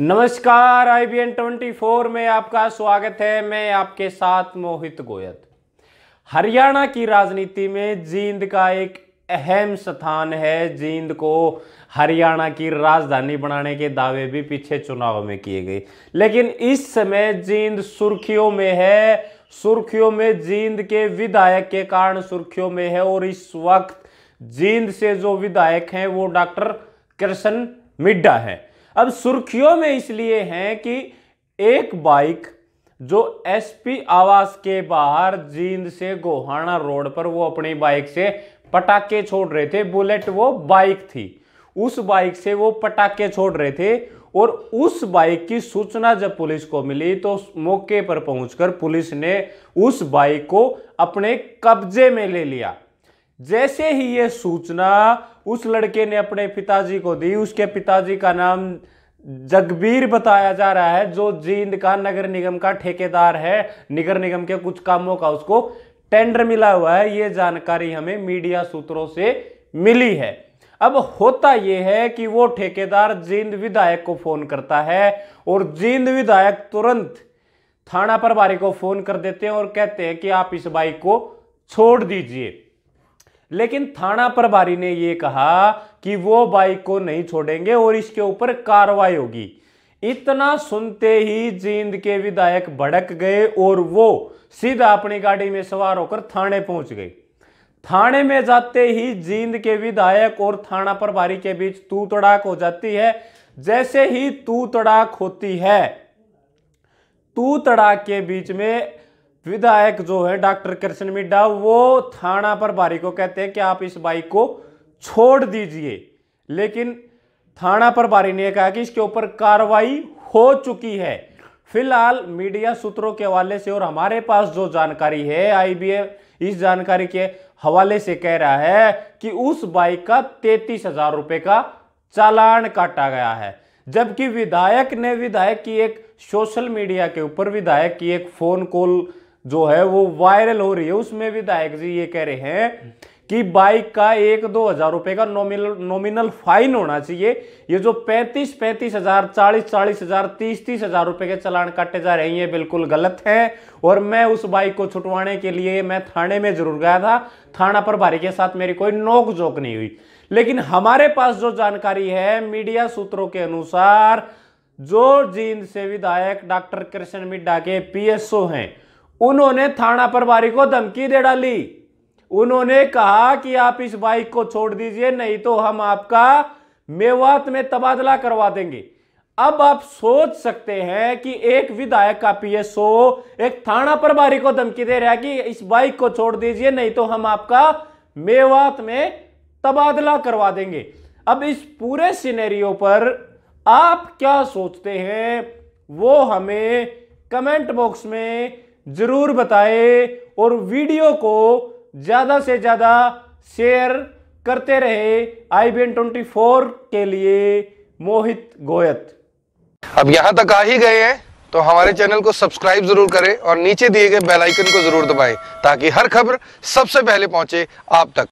नमस्कार I B N twenty four में आपका स्वागत है मैं आपके साथ मोहित गोयत हरियाणा की राजनीति में जींद का एक अहम स्थान है जींद को हरियाणा की राजधानी बनाने के दावे भी पीछे चुनाव में किए गए लेकिन इस समय जींद सुर्खियों में है सुर्खियों में जींद के विधायक के कारण सुर्खियों में है और इस वक्त जींद से जो विधायक हैं वो डॉक्टर कृष्ण मिड्डा हैं अब सुर्खियों में इसलिए हैं कि एक बाइक जो एसपी आवास के बाहर जींद से गोहाना रोड पर वो अपनी बाइक से पटाखे छोड़ रहे थे बुलेट वो बाइक थी उस बाइक से वो पटाखे छोड़ रहे थे और उस बाइक की सूचना जब पुलिस को मिली तो मौके पर पहुंचकर पुलिस ने उस बाइक को अपने कब्जे में ले लिया जैसे ही ये सूचना उस लड़के ने अपने पिताजी को दी उसके पिताजी का नाम जगबीर बताया जा रहा है जो जींद का नगर निगम का ठेकेदार है नगर निगम के कुछ कामों का उसको टेंडर मिला हुआ है ये जानकारी हमें मीडिया सूत्रों से मिली है अब होता यह है कि वो ठेकेदार जींद विधायक को फोन करता है और जींद विधायक तुरंत थाना प्रभारी को फोन कर देते हैं और कहते हैं कि आप इस बाइक को छोड़ दीजिए लेकिन थाना प्रभारी ने यह कहा कि वो बाइक को नहीं छोड़ेंगे और इसके ऊपर कार्रवाई होगी इतना सुनते ही जींद के विधायक भड़क गए और वो सीधा अपनी गाड़ी में सवार होकर थाने पहुंच गए थाने में जाते ही जींद के विधायक और थाना प्रभारी के बीच तू तड़ाक हो जाती है जैसे ही तू तड़ाक होती है तू तड़ाक के बीच में विधायक जो है डॉक्टर कृष्ण मिड्डा वो थाना पर भारी को कहते हैं कि आप इस बाइक को छोड़ दीजिए लेकिन थाना पर भारी ने कहा कि इसके ऊपर कार्रवाई हो चुकी है फिलहाल मीडिया सूत्रों के हवाले से और हमारे पास जो जानकारी है आईबीए इस जानकारी के हवाले से कह रहा है कि उस बाइक का तैतीस हजार रुपए का चालान काटा गया है जबकि विधायक ने विधायक की एक सोशल मीडिया के ऊपर विधायक की एक फोन कॉल जो है वो वायरल हो रही है उसमें विधायक जी ये कह रहे हैं कि बाइक का एक दो हजार रुपए का नॉमिनल नॉमिनल फाइन होना चाहिए ये जो पैंतीस पैंतीस हजार चालीस चालीस हजार तीस तीस हजार रुपए के चलान काटे जा रहे हैं ये बिल्कुल गलत है और मैं उस बाइक को छुटवाने के लिए मैं थाने में जरूर गया था थाना प्रभारी के साथ मेरी कोई नोक जोक नहीं हुई लेकिन हमारे पास जो जानकारी है मीडिया सूत्रों के अनुसार जो जींद से विधायक डॉक्टर कृष्ण मिड्डा के पीएसओ हैं उन्होंने थाना प्रभारी को धमकी दे डाली उन्होंने कहा कि आप इस बाइक को छोड़ दीजिए नहीं तो हम आपका मेवात में तबादला करवा देंगे अब आप सोच सकते हैं कि एक विधायक का पीएसओ एक थाना प्रभारी को धमकी दे रहा है कि इस बाइक को छोड़ दीजिए नहीं तो हम आपका मेवात में तबादला करवा देंगे अब इस पूरे सिनेरियो पर आप क्या सोचते हैं वो हमें कमेंट बॉक्स में जरूर बताएं और वीडियो को ज़्यादा से ज़्यादा शेयर करते रहे आई बी ट्वेंटी फोर के लिए मोहित गोयत अब यहाँ तक आ ही गए हैं तो हमारे चैनल को सब्सक्राइब जरूर करें और नीचे दिए गए बेल आइकन को जरूर दबाएं ताकि हर खबर सबसे पहले पहुंचे आप तक